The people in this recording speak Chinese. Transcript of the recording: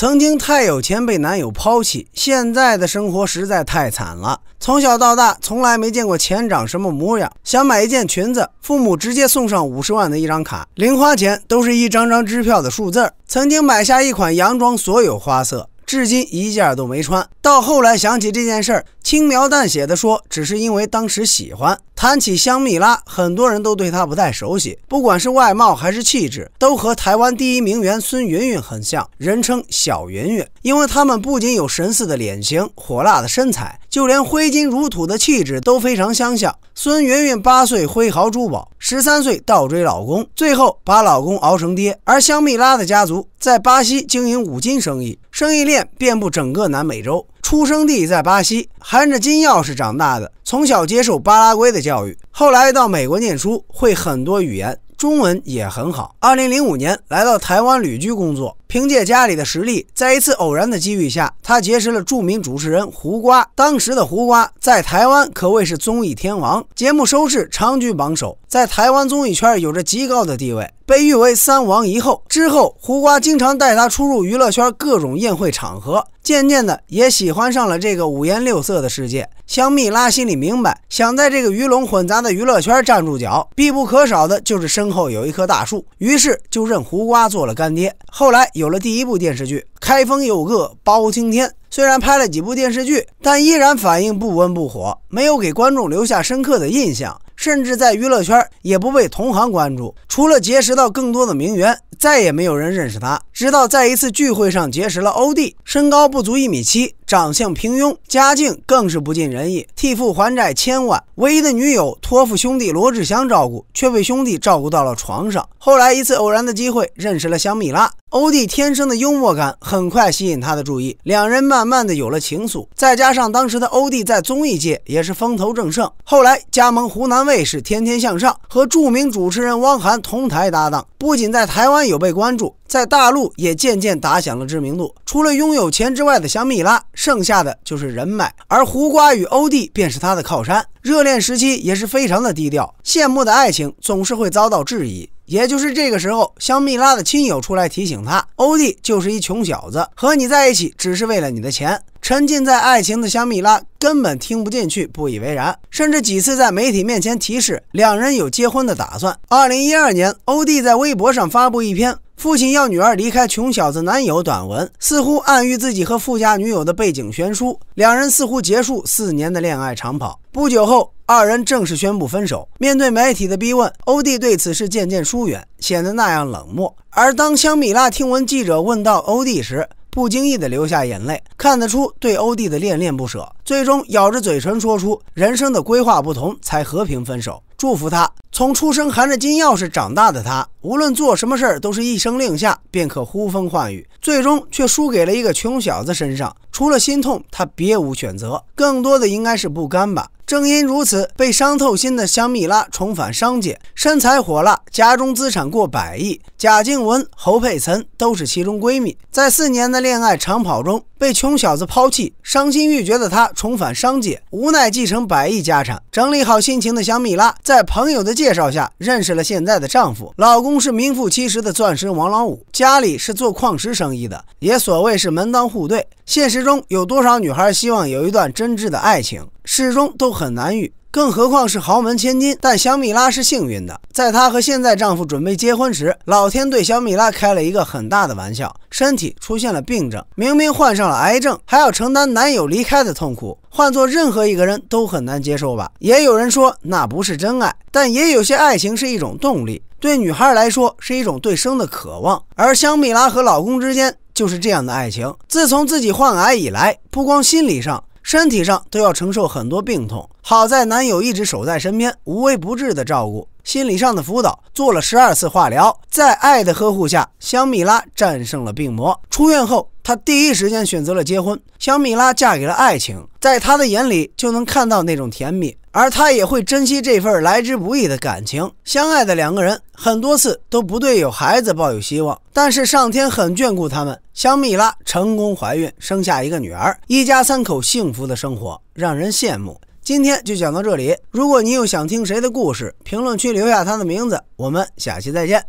曾经太有钱被男友抛弃，现在的生活实在太惨了。从小到大，从来没见过钱长什么模样。想买一件裙子，父母直接送上五十万的一张卡，零花钱都是一张张支票的数字。曾经买下一款洋装，所有花色，至今一件都没穿。到后来想起这件事儿，轻描淡写的说，只是因为当时喜欢。谈起香蜜拉，很多人都对她不太熟悉，不管是外貌还是气质，都和台湾第一名媛孙芸芸很像，人称小芸芸。因为他们不仅有神似的脸型、火辣的身材，就连挥金如土的气质都非常相像。孙芸芸八岁挥毫珠宝，十三岁倒追老公，最后把老公熬成爹。而香蜜拉的家族在巴西经营五金生意，生意链遍布整个南美洲。出生地在巴西，含着金钥匙长大的，从小接受巴拉圭的教育，后来到美国念书，会很多语言，中文也很好。二零零五年来到台湾旅居工作。凭借家里的实力，在一次偶然的机遇下，他结识了著名主持人胡瓜。当时的胡瓜在台湾可谓是综艺天王，节目收视长居榜首，在台湾综艺圈有着极高的地位，被誉为“三王一后”。之后，胡瓜经常带他出入娱乐圈各种宴会场合，渐渐的也喜欢上了这个五颜六色的世界。香蜜拉心里明白，想在这个鱼龙混杂的娱乐圈站住脚，必不可少的就是身后有一棵大树，于是就认胡瓜做了干爹。后来。有了第一部电视剧《开封有个包青天》，虽然拍了几部电视剧，但依然反应不温不火，没有给观众留下深刻的印象，甚至在娱乐圈也不被同行关注。除了结识到更多的名媛，再也没有人认识他。直到在一次聚会上结识了欧弟，身高不足一米七。长相平庸，家境更是不尽人意，替父还债千万，唯一的女友托付兄弟罗志祥照顾，却被兄弟照顾到了床上。后来一次偶然的机会，认识了香蜜拉欧弟，天生的幽默感很快吸引她的注意，两人慢慢的有了情愫。再加上当时的欧弟在综艺界也是风头正盛，后来加盟湖南卫视《天天向上》，和著名主持人汪涵同台搭档，不仅在台湾有被关注。在大陆也渐渐打响了知名度。除了拥有钱之外的香蜜拉，剩下的就是人脉，而胡瓜与欧弟便是他的靠山。热恋时期也是非常的低调，羡慕的爱情总是会遭到质疑。也就是这个时候，香蜜拉的亲友出来提醒他，欧弟就是一穷小子，和你在一起只是为了你的钱。沉浸在爱情的香蜜拉根本听不进去，不以为然，甚至几次在媒体面前提示两人有结婚的打算。二零一二年，欧弟在微博上发布一篇。父亲要女儿离开穷小子男友短文，似乎暗喻自己和富家女友的背景悬殊，两人似乎结束四年的恋爱长跑。不久后，二人正式宣布分手。面对媒体的逼问，欧弟对此事渐渐疏远，显得那样冷漠。而当香米拉听闻记者问到欧弟时，不经意地流下眼泪，看得出对欧弟的恋恋不舍。最终咬着嘴唇说出人生的规划不同，才和平分手。祝福他。从出生含着金钥匙长大的他，无论做什么事儿都是一声令下便可呼风唤雨，最终却输给了一个穷小子身上。除了心痛，他别无选择，更多的应该是不甘吧。正因如此，被伤透心的香蜜拉重返商界，身材火辣，家中资产过百亿，贾静雯、侯佩岑都是其中闺蜜。在四年的恋爱长跑中，被穷小子抛弃，伤心欲绝的她重返商界，无奈继承百亿家产。整理好心情的香蜜拉，在朋友的介绍下认识了现在的丈夫，老公是名副其实的钻石王老五，家里是做矿石生意的，也所谓是门当户对。现实中有多少女孩希望有一段真挚的爱情？始终都很难遇，更何况是豪门千金。但香米拉是幸运的，在她和现在丈夫准备结婚时，老天对香米拉开了一个很大的玩笑，身体出现了病症，明明患上了癌症，还要承担男友离开的痛苦。换做任何一个人都很难接受吧。也有人说那不是真爱，但也有些爱情是一种动力，对女孩来说是一种对生的渴望。而香米拉和老公之间就是这样的爱情。自从自己患癌以来，不光心理上。身体上都要承受很多病痛，好在男友一直守在身边，无微不至的照顾，心理上的辅导，做了十二次化疗，在爱的呵护下，香米拉战胜了病魔。出院后，她第一时间选择了结婚。香米拉嫁给了爱情，在他的眼里就能看到那种甜蜜，而他也会珍惜这份来之不易的感情。相爱的两个人。很多次都不对，有孩子抱有希望，但是上天很眷顾他们，香米拉成功怀孕，生下一个女儿，一家三口幸福的生活让人羡慕。今天就讲到这里，如果你有想听谁的故事，评论区留下他的名字，我们下期再见。